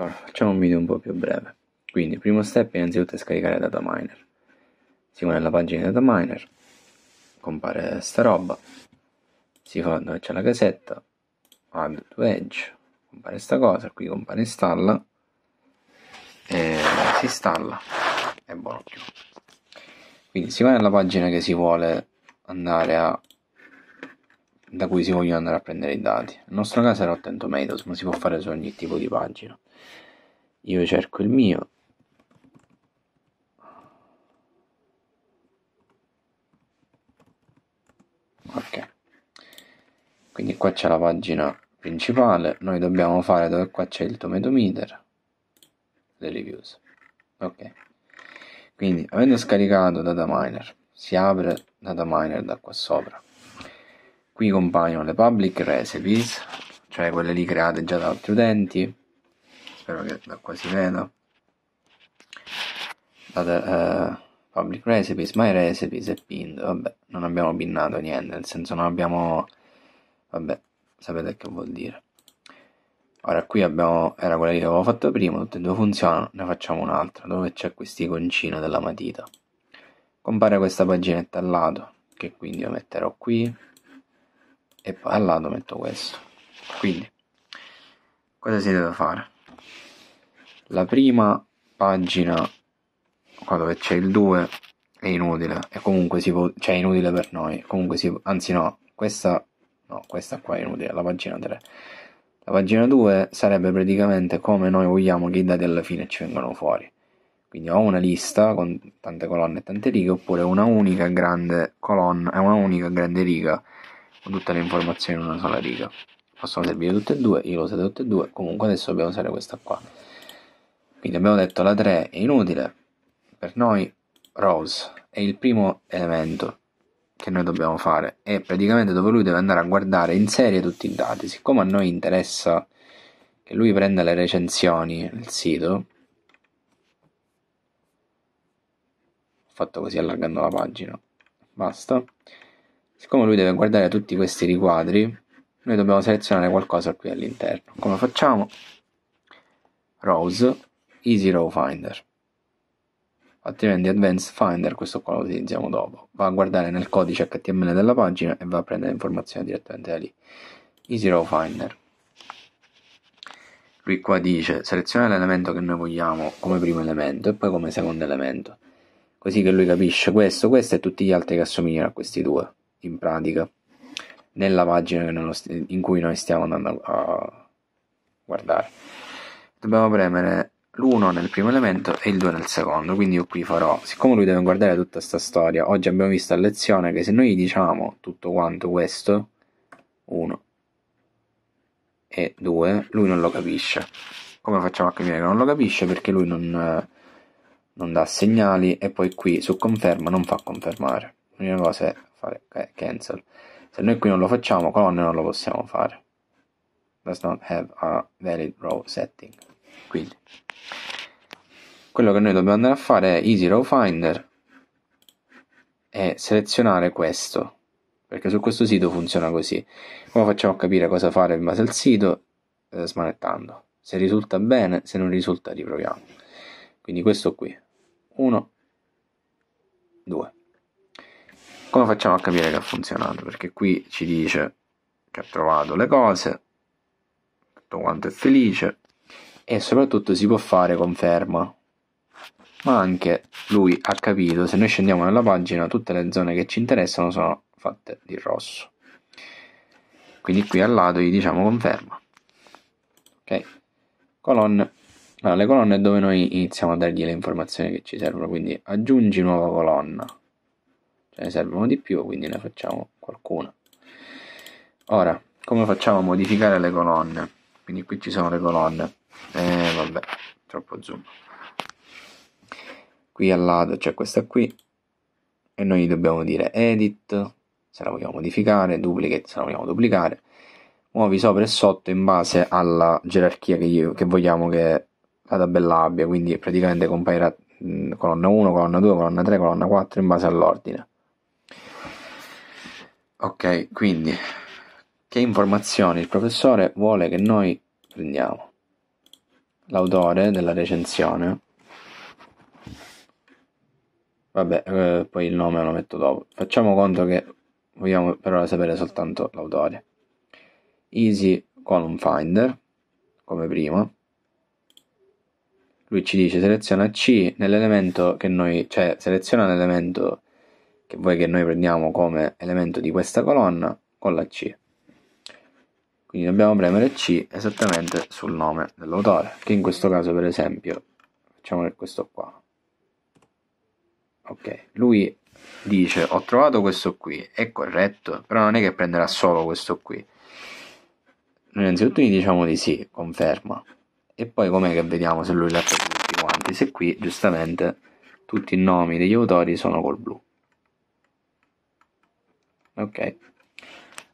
Allora, facciamo un video un po' più breve. Quindi, il primo step è innanzitutto è scaricare dataminer. Si va nella pagina dataminer, compare sta roba, si fa dove c'è la casetta, add to edge, compare sta cosa, qui compare installa, e si installa, e buon occhio. Quindi si va nella pagina che si vuole andare a da cui si vogliono andare a prendere i dati. Nel nostro caso era 800 Tomatoes, ma si può fare su ogni tipo di pagina io cerco il mio ok quindi qua c'è la pagina principale noi dobbiamo fare dove qua c'è il tomatometer le reviews ok quindi avendo scaricato dataminer si apre dataminer da qua sopra qui compaiono le public recipes cioè quelle lì create già da altri utenti spero che da qua si veda Date, uh, public recipes, my recipes e pinned vabbè non abbiamo pinnato niente nel senso non abbiamo vabbè sapete che vuol dire ora qui abbiamo era quella che avevo fatto prima tutte e due funzionano ne facciamo un'altra dove c'è questo iconcino della matita compare questa paginetta al lato che quindi io metterò qui e poi al lato metto questo quindi cosa si deve fare la prima pagina, qua dove c'è il 2, è inutile, e comunque si può, cioè è inutile per noi, comunque si, anzi no, questa, no, questa qua è inutile, la pagina 3. La pagina 2 sarebbe praticamente come noi vogliamo che i dati alla fine ci vengano fuori. Quindi ho una lista con tante colonne e tante righe, oppure una unica grande colonna e una unica grande riga con tutte le informazioni in una sola riga possono ah, servire tutte e due, io lo uso tutte e due, comunque adesso dobbiamo usare questa qua. Quindi abbiamo detto la 3 è inutile, per noi Rose è il primo elemento che noi dobbiamo fare, è praticamente dove lui deve andare a guardare in serie tutti i dati, siccome a noi interessa che lui prenda le recensioni nel sito, ho fatto così allargando la pagina, basta, siccome lui deve guardare tutti questi riquadri, noi dobbiamo selezionare qualcosa qui all'interno. Come facciamo? Rows, Easy Row Finder. Altrimenti Advanced Finder, questo qua lo utilizziamo dopo. Va a guardare nel codice HTML della pagina e va a prendere informazioni direttamente da lì. Easy Row Finder. Lui qua dice seleziona l'elemento che noi vogliamo come primo elemento e poi come secondo elemento. Così che lui capisce questo, questo e tutti gli altri che assomigliano a questi due, in pratica nella pagina in cui noi stiamo andando a guardare. Dobbiamo premere l'1 nel primo elemento e il 2 nel secondo, quindi io qui farò, siccome lui deve guardare tutta questa storia, oggi abbiamo visto a lezione che se noi diciamo tutto quanto questo, 1 e 2, lui non lo capisce. Come facciamo a capire che non lo capisce? Perché lui non, non dà segnali e poi qui su conferma non fa confermare. L'unica cosa è fare cancel. Se noi qui non lo facciamo, colonne non lo possiamo fare. Does not have a valid row setting. Quindi, quello che noi dobbiamo andare a fare è easy row finder e selezionare questo. Perché su questo sito funziona così. Come facciamo a capire cosa fare in base al sito? Eh, smanettando. Se risulta bene, se non risulta riproviamo. Quindi questo qui. 1, 2 come facciamo a capire che ha funzionato? Perché qui ci dice che ha trovato le cose, tutto quanto è felice e soprattutto si può fare conferma. Ma anche lui ha capito, se noi scendiamo nella pagina, tutte le zone che ci interessano sono fatte di rosso. Quindi qui al lato gli diciamo conferma. Ok? Colonne. Allora, le colonne è dove noi iniziamo a dargli le informazioni che ci servono, quindi aggiungi nuova colonna ce ne servono di più quindi ne facciamo qualcuna ora come facciamo a modificare le colonne quindi qui ci sono le colonne eh, vabbè troppo zoom qui al lato c'è questa qui e noi dobbiamo dire edit se la vogliamo modificare duplicate se la vogliamo duplicare muovi sopra e sotto in base alla gerarchia che, io, che vogliamo che la tabella abbia quindi praticamente comparirà colonna 1, colonna 2, colonna 3, colonna 4 in base all'ordine Ok, quindi che informazioni il professore vuole che noi prendiamo? L'autore della recensione. Vabbè, eh, poi il nome lo metto dopo. Facciamo conto che vogliamo per ora sapere soltanto l'autore. Easy Column Finder, come prima. Lui ci dice seleziona C nell'elemento che noi, cioè seleziona l'elemento che vuoi che noi prendiamo come elemento di questa colonna con la C. Quindi dobbiamo premere C esattamente sul nome dell'autore, che in questo caso per esempio, facciamo questo qua. Ok, lui dice ho trovato questo qui, è corretto, però non è che prenderà solo questo qui. Noi innanzitutto gli diciamo di sì, conferma. E poi com'è che vediamo se lui l'ha preso tutti quanti? Se qui giustamente tutti i nomi degli autori sono col blu. Ok.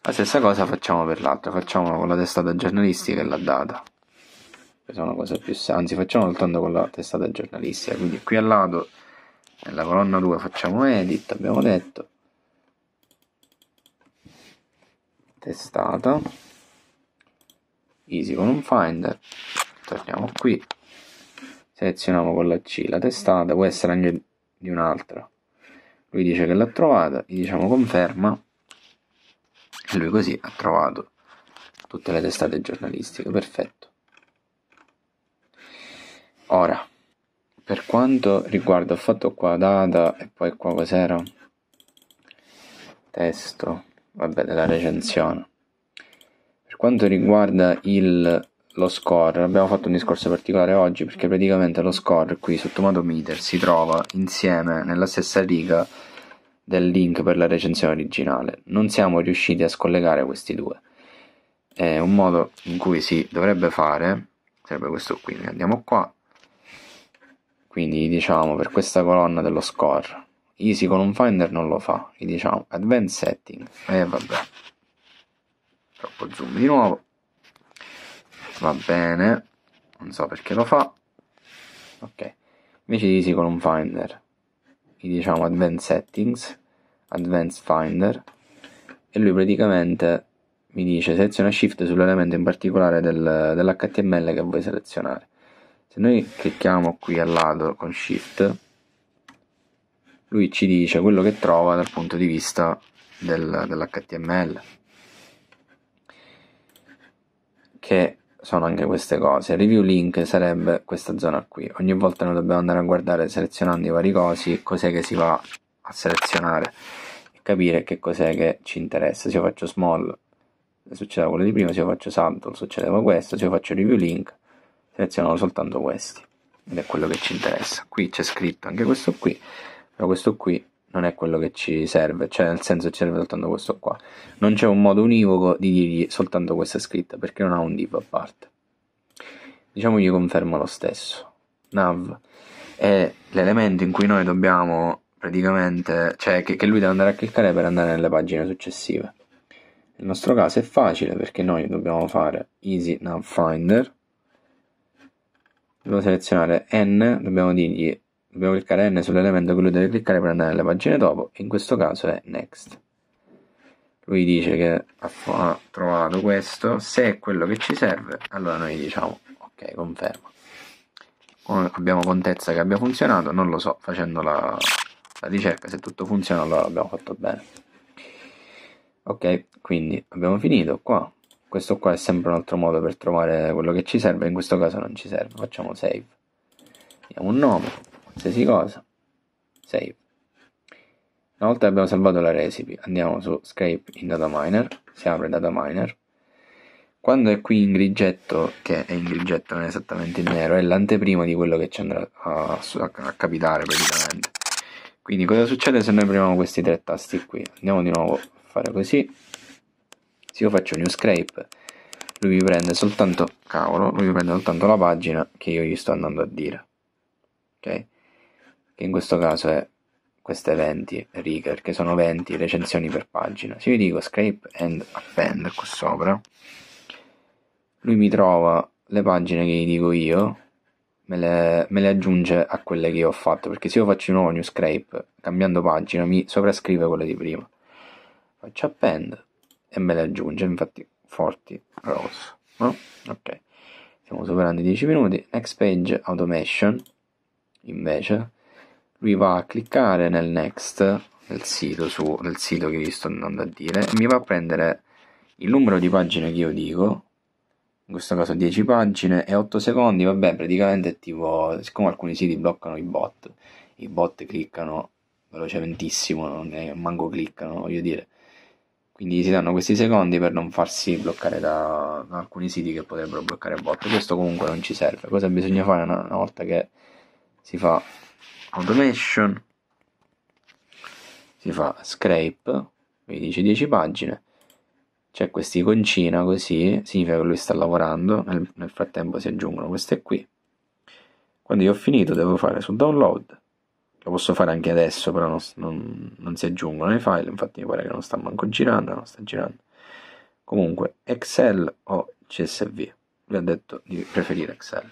La stessa cosa facciamo per l'altra, facciamolo con la testata giornalistica e la data. Che sono cose più anzi facciamo soltanto con la testata giornalistica, quindi qui al lato nella colonna 2 facciamo edit, abbiamo detto testata easy con un finder, torniamo qui, selezioniamo con la C la testata, può essere anche di un'altra. Lui dice che l'ha trovata, gli diciamo conferma e lui così ha trovato tutte le testate giornalistiche, perfetto. Ora, per quanto riguarda, ho fatto qua data e poi qua cos'era? Testo, vabbè, della recensione. Per quanto riguarda il, lo score, abbiamo fatto un discorso particolare oggi perché praticamente lo score qui sotto Modo si trova insieme nella stessa riga del link per la recensione originale. Non siamo riusciti a scollegare questi due. È un modo in cui si dovrebbe fare sarebbe questo qui. Andiamo qua. Quindi diciamo per questa colonna dello score. Easy con un finder non lo fa. Gli diciamo advanced setting. E eh, vabbè. Troppo zoom di nuovo. Va bene. Non so perché lo fa. Ok. Invece easy con un finder gli diciamo Advanced Settings, Advanced Finder e lui praticamente mi dice seleziona Shift sull'elemento in particolare del, dell'HTML che vuoi selezionare. Se noi clicchiamo qui al lato con Shift, lui ci dice quello che trova dal punto di vista del, dell'HTML che sono anche queste cose. Review link sarebbe questa zona qui. Ogni volta noi dobbiamo andare a guardare selezionando i vari cosi cos'è che si va a selezionare e capire che cos'è che ci interessa. Se io faccio small succedeva quello di prima, se io faccio subtle succedeva questo, se io faccio review link seleziono soltanto questi ed è quello che ci interessa. Qui c'è scritto anche questo qui, però questo qui non è quello che ci serve, cioè nel senso ci serve soltanto questo qua. Non c'è un modo univoco di dirgli soltanto questa scritta perché non ha un div a parte. Diciamo gli confermo lo stesso. Nav è l'elemento in cui noi dobbiamo praticamente, cioè che, che lui deve andare a cliccare per andare nelle pagine successive. Nel nostro caso è facile perché noi dobbiamo fare easy nav finder, dobbiamo selezionare n, dobbiamo dirgli dobbiamo cliccare N sull'elemento che lui deve cliccare per andare alle pagine dopo, in questo caso è Next. Lui dice che ha trovato questo, se è quello che ci serve, allora noi diciamo ok, conferma. Abbiamo contezza che abbia funzionato, non lo so, facendo la, la ricerca, se tutto funziona allora abbiamo fatto bene. Ok, quindi abbiamo finito qua. Questo qua è sempre un altro modo per trovare quello che ci serve, in questo caso non ci serve, facciamo save. Diamo un nome, qualsiasi cosa save una volta abbiamo salvato la recipe andiamo su scrape in data miner si apre data miner quando è qui in grigetto che è in grigetto non è esattamente in nero è l'anteprima di quello che ci andrà a, a, a capitare praticamente quindi cosa succede se noi premiamo questi tre tasti qui andiamo di nuovo a fare così se io faccio new scrape lui mi prende soltanto cavolo lui mi prende soltanto la pagina che io gli sto andando a dire ok che in questo caso è queste 20 righe, che sono 20 recensioni per pagina. Se io dico scrape and append qui sopra, lui mi trova le pagine che gli dico io, me le, me le aggiunge a quelle che io ho fatto, perché se io faccio un nuovo new scrape, cambiando pagina, mi sovrascrive quelle di prima. Faccio append e me le aggiunge, infatti forti rows. No? Ok, stiamo superando i 10 minuti. Next page automation, invece lui va a cliccare nel next nel sito, su, nel sito che vi sto andando a dire e mi va a prendere il numero di pagine che io dico in questo caso 10 pagine e 8 secondi vabbè praticamente è tipo siccome alcuni siti bloccano i bot i bot cliccano velocemente non ne manco cliccano voglio dire quindi si danno questi secondi per non farsi bloccare da, da alcuni siti che potrebbero bloccare bot questo comunque non ci serve cosa bisogna fare una, una volta che si fa automation si fa scrape mi dice 10 pagine c'è questa iconcina così significa che lui sta lavorando nel, nel frattempo si aggiungono queste qui quando io ho finito devo fare sul download lo posso fare anche adesso però non, non, non si aggiungono i file infatti mi pare che non sta manco girando non sta girando comunque Excel o CSV vi ho detto di preferire Excel